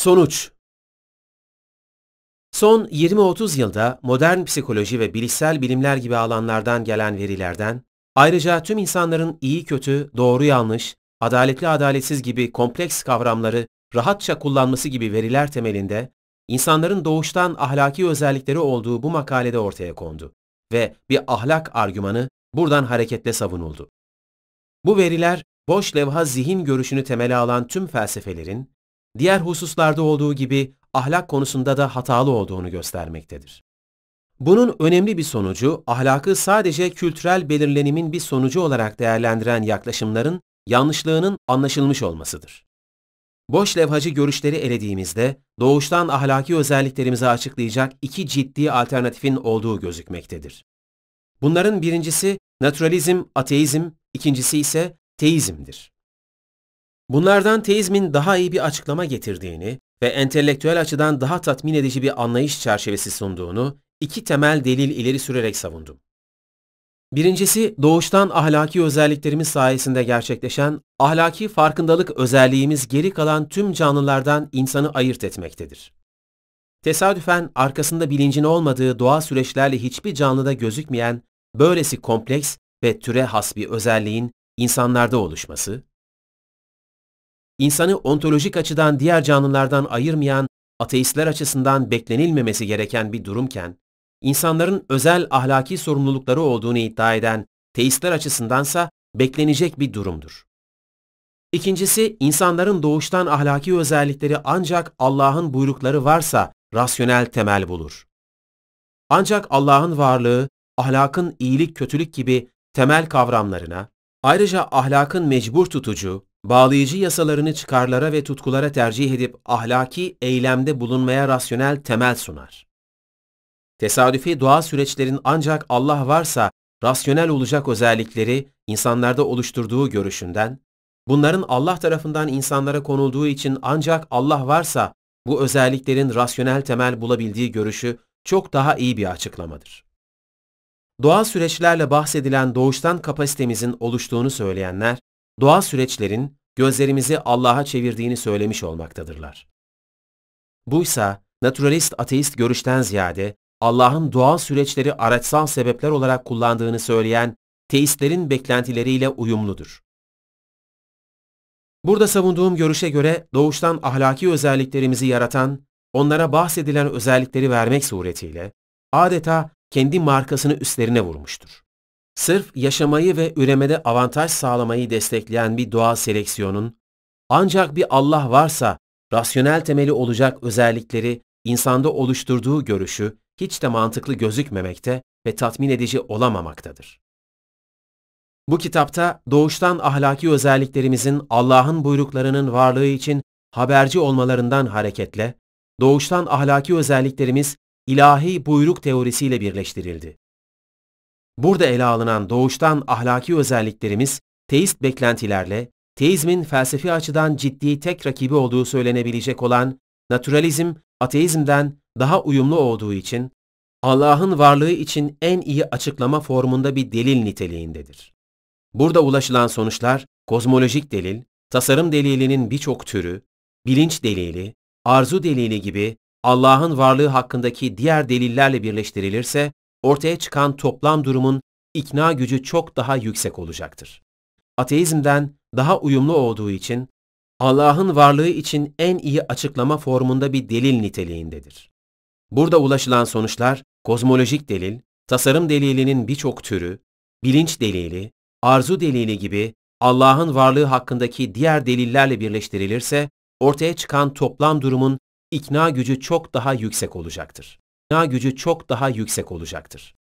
Sonuç Son 20-30 yılda modern psikoloji ve bilişsel bilimler gibi alanlardan gelen verilerden, ayrıca tüm insanların iyi kötü, doğru yanlış, adaletli adaletsiz gibi kompleks kavramları rahatça kullanması gibi veriler temelinde, insanların doğuştan ahlaki özellikleri olduğu bu makalede ortaya kondu ve bir ahlak argümanı buradan hareketle savunuldu. Bu veriler boş levha zihin görüşünü temele alan tüm felsefelerin, diğer hususlarda olduğu gibi ahlak konusunda da hatalı olduğunu göstermektedir. Bunun önemli bir sonucu ahlakı sadece kültürel belirlenimin bir sonucu olarak değerlendiren yaklaşımların yanlışlığının anlaşılmış olmasıdır. Boş levhacı görüşleri elediğimizde doğuştan ahlaki özelliklerimizi açıklayacak iki ciddi alternatifin olduğu gözükmektedir. Bunların birincisi naturalizm, ateizm, ikincisi ise teizmdir. Bunlardan teizmin daha iyi bir açıklama getirdiğini ve entelektüel açıdan daha tatmin edici bir anlayış çerçevesi sunduğunu iki temel delil ileri sürerek savundum. Birincisi doğuştan ahlaki özelliklerimiz sayesinde gerçekleşen ahlaki farkındalık özelliğimiz geri kalan tüm canlılardan insanı ayırt etmektedir. Tesadüfen arkasında bilincin olmadığı doğal süreçlerle hiçbir canlıda gözükmeyen böylesi kompleks ve türe has bir özelliğin insanlarda oluşması, insanı ontolojik açıdan diğer canlılardan ayırmayan, ateistler açısından beklenilmemesi gereken bir durumken, insanların özel ahlaki sorumlulukları olduğunu iddia eden teistler açısındansa beklenecek bir durumdur. İkincisi, insanların doğuştan ahlaki özellikleri ancak Allah'ın buyrukları varsa rasyonel temel bulur. Ancak Allah'ın varlığı, ahlakın iyilik kötülük gibi temel kavramlarına, ayrıca ahlakın mecbur tutucu, bağlayıcı yasalarını çıkarlara ve tutkulara tercih edip ahlaki eylemde bulunmaya rasyonel temel sunar. Tesadüfi doğa süreçlerin ancak Allah varsa rasyonel olacak özellikleri insanlarda oluşturduğu görüşünden, bunların Allah tarafından insanlara konulduğu için ancak Allah varsa bu özelliklerin rasyonel temel bulabildiği görüşü çok daha iyi bir açıklamadır. Doğal süreçlerle bahsedilen doğuştan kapasitemizin oluştuğunu söyleyenler, doğal süreçlerin gözlerimizi Allah'a çevirdiğini söylemiş olmaktadırlar. Buysa naturalist ateist görüşten ziyade Allah'ın doğal süreçleri araçsal sebepler olarak kullandığını söyleyen teistlerin beklentileriyle uyumludur. Burada savunduğum görüşe göre doğuştan ahlaki özelliklerimizi yaratan, onlara bahsedilen özellikleri vermek suretiyle adeta kendi markasını üstlerine vurmuştur. Sırf yaşamayı ve üremede avantaj sağlamayı destekleyen bir doğal seleksiyonun, ancak bir Allah varsa rasyonel temeli olacak özellikleri insanda oluşturduğu görüşü hiç de mantıklı gözükmemekte ve tatmin edici olamamaktadır. Bu kitapta doğuştan ahlaki özelliklerimizin Allah'ın buyruklarının varlığı için haberci olmalarından hareketle, doğuştan ahlaki özelliklerimiz ilahi buyruk teorisiyle birleştirildi. Burada ele alınan doğuştan ahlaki özelliklerimiz teist beklentilerle teizmin felsefi açıdan ciddi tek rakibi olduğu söylenebilecek olan naturalizm ateizmden daha uyumlu olduğu için Allah'ın varlığı için en iyi açıklama formunda bir delil niteliğindedir. Burada ulaşılan sonuçlar kozmolojik delil, tasarım delilinin birçok türü, bilinç delili, arzu delili gibi Allah'ın varlığı hakkındaki diğer delillerle birleştirilirse ortaya çıkan toplam durumun ikna gücü çok daha yüksek olacaktır. Ateizmden daha uyumlu olduğu için Allah'ın varlığı için en iyi açıklama formunda bir delil niteliğindedir. Burada ulaşılan sonuçlar kozmolojik delil, tasarım delilinin birçok türü, bilinç delili, arzu delili gibi Allah'ın varlığı hakkındaki diğer delillerle birleştirilirse ortaya çıkan toplam durumun ikna gücü çok daha yüksek olacaktır gücü çok daha yüksek olacaktır.